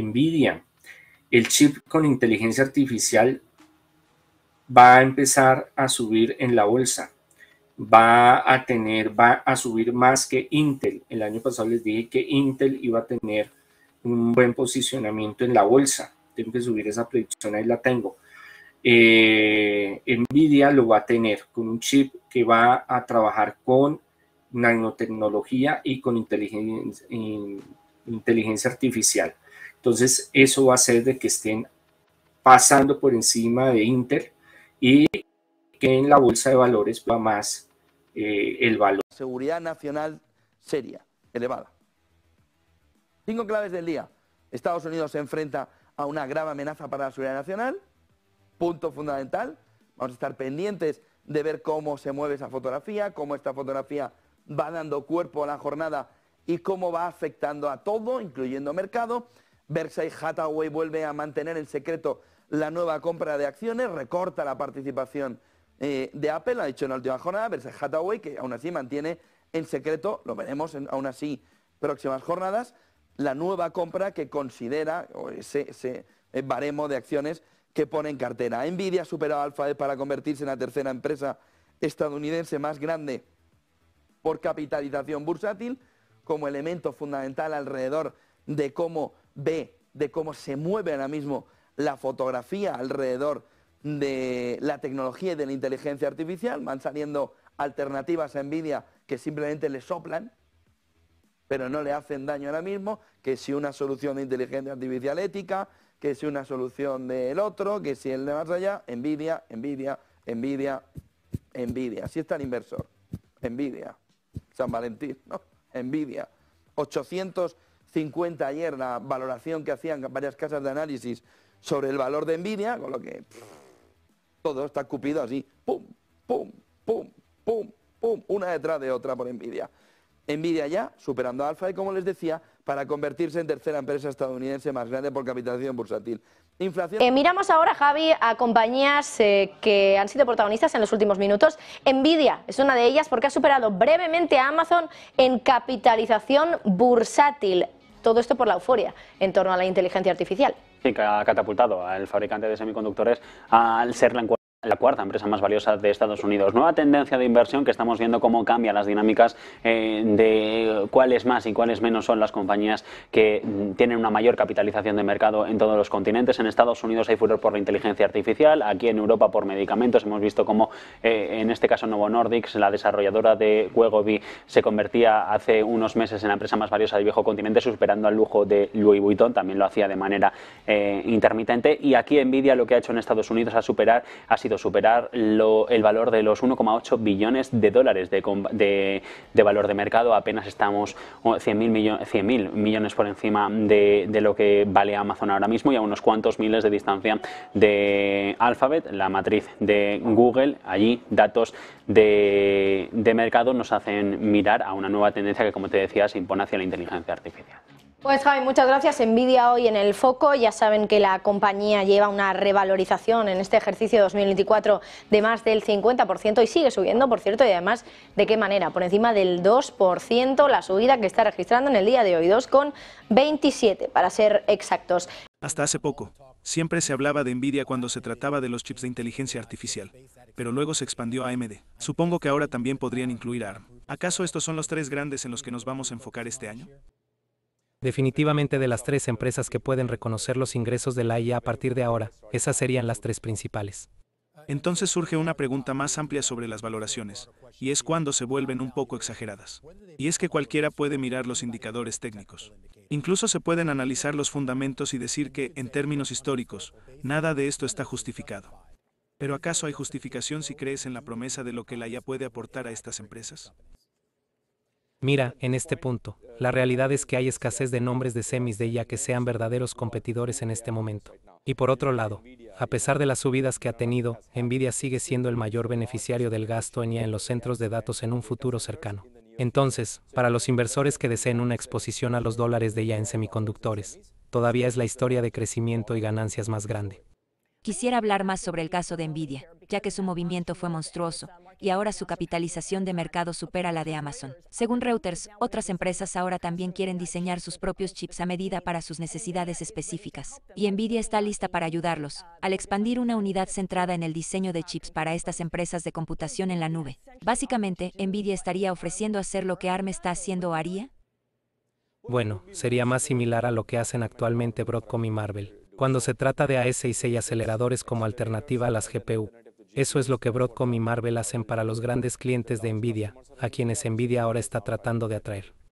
NVIDIA. El chip con inteligencia artificial va a empezar a subir en la bolsa. Va a tener, va a subir más que Intel. El año pasado les dije que Intel iba a tener un buen posicionamiento en la bolsa. Tengo que subir esa predicción, ahí la tengo. Eh, Nvidia lo va a tener con un chip que va a trabajar con nanotecnología y con inteligencia artificial. Entonces, eso va a ser de que estén pasando por encima de Inter y que en la bolsa de valores va más eh, el valor. Seguridad nacional seria, elevada. Cinco claves del día. Estados Unidos se enfrenta a una grave amenaza para la seguridad nacional. Punto fundamental. Vamos a estar pendientes de ver cómo se mueve esa fotografía, cómo esta fotografía va dando cuerpo a la jornada y cómo va afectando a todo, incluyendo mercado. Berkshire Hathaway vuelve a mantener en secreto la nueva compra de acciones, recorta la participación eh, de Apple, lo ha dicho en la última jornada, Berkshire Hathaway, que aún así mantiene en secreto, lo veremos aún así próximas jornadas, la nueva compra que considera, o ese, eh, baremo de acciones que pone en cartera. Nvidia superado a Alphabet para convertirse en la tercera empresa estadounidense más grande por capitalización bursátil, como elemento fundamental alrededor de cómo ve de cómo se mueve ahora mismo la fotografía alrededor de la tecnología y de la inteligencia artificial. Van saliendo alternativas a Nvidia que simplemente le soplan, pero no le hacen daño ahora mismo, que si una solución de inteligencia artificial ética, que si una solución del otro, que si el de más allá, Nvidia, Nvidia, Nvidia, Nvidia. Así está el inversor. Nvidia. San Valentín, ¿no? Nvidia. 800 50 ayer la valoración que hacían varias casas de análisis sobre el valor de Nvidia, con lo que todo está cupido así, pum, pum, pum, pum, pum, una detrás de otra por Nvidia. Nvidia ya superando a Alfa y como les decía, para convertirse en tercera empresa estadounidense más grande por capitalización bursátil. Inflación. Eh, miramos ahora, Javi, a compañías eh, que han sido protagonistas en los últimos minutos. Nvidia es una de ellas porque ha superado brevemente a Amazon en capitalización bursátil. Todo esto por la euforia en torno a la inteligencia artificial. Sí, que ha catapultado al fabricante de semiconductores al ser la encuesta la cuarta empresa más valiosa de Estados Unidos. Nueva tendencia de inversión que estamos viendo cómo cambia las dinámicas eh, de cuáles más y cuáles menos son las compañías que mm, tienen una mayor capitalización de mercado en todos los continentes. En Estados Unidos hay furor por la inteligencia artificial, aquí en Europa por medicamentos. Hemos visto cómo eh, en este caso Novo Nordics, la desarrolladora de Wegovy, se convertía hace unos meses en la empresa más valiosa del viejo continente, superando al lujo de Louis Vuitton. También lo hacía de manera eh, intermitente. Y aquí Nvidia lo que ha hecho en Estados Unidos a superar ha sido superar el valor de los 1,8 billones de dólares de, valor de mercado. Apenas estamos 100.000 millones por encima de, de, lo que vale Amazon ahora mismo y a unos cuantos miles de distancia de Alphabet, la matriz de Google. Allí datos de mercado nos hacen mirar a una nueva tendencia que, como te decía, se impone hacia la inteligencia artificial. Pues Javi, muchas gracias. Envidia hoy en el foco. Ya saben que la compañía lleva una revalorización en este ejercicio 2024 de más del 50% y sigue subiendo, por cierto, y además, ¿de qué manera? Por encima del 2%, la subida que está registrando en el día de hoy, 2,27 para ser exactos. Hasta hace poco, siempre se hablaba de Nvidia cuando se trataba de los chips de inteligencia artificial, pero luego se expandió a AMD. Supongo que ahora también podrían incluir ARM. ¿Acaso estos son los tres grandes en los que nos vamos a enfocar este año? Definitivamente de las tres empresas que pueden reconocer los ingresos de la IA a partir de ahora, esas serían las tres principales. Entonces surge una pregunta más amplia sobre las valoraciones, y es cuando se vuelven un poco exageradas. Y es que cualquiera puede mirar los indicadores técnicos. Incluso se pueden analizar los fundamentos y decir que, en términos históricos, nada de esto está justificado. Pero ¿acaso hay justificación si crees en la promesa de lo que la IA puede aportar a estas empresas? Mira, en este punto, la realidad es que hay escasez de nombres de semis de IA que sean verdaderos competidores en este momento. Y por otro lado, a pesar de las subidas que ha tenido, Nvidia sigue siendo el mayor beneficiario del gasto en IA en los centros de datos en un futuro cercano. Entonces, para los inversores que deseen una exposición a los dólares de IA en semiconductores, todavía es la historia de crecimiento y ganancias más grande. Quisiera hablar más sobre el caso de Nvidia ya que su movimiento fue monstruoso, y ahora su capitalización de mercado supera la de Amazon. Según Reuters, otras empresas ahora también quieren diseñar sus propios chips a medida para sus necesidades específicas, y Nvidia está lista para ayudarlos, al expandir una unidad centrada en el diseño de chips para estas empresas de computación en la nube. Básicamente, Nvidia estaría ofreciendo hacer lo que ARM está haciendo o haría. Bueno, sería más similar a lo que hacen actualmente Broadcom y Marvel, cuando se trata de ASIC y aceleradores como alternativa a las GPU. Eso es lo que Broadcom y Marvel hacen para los grandes clientes de Nvidia, a quienes Nvidia ahora está tratando de atraer.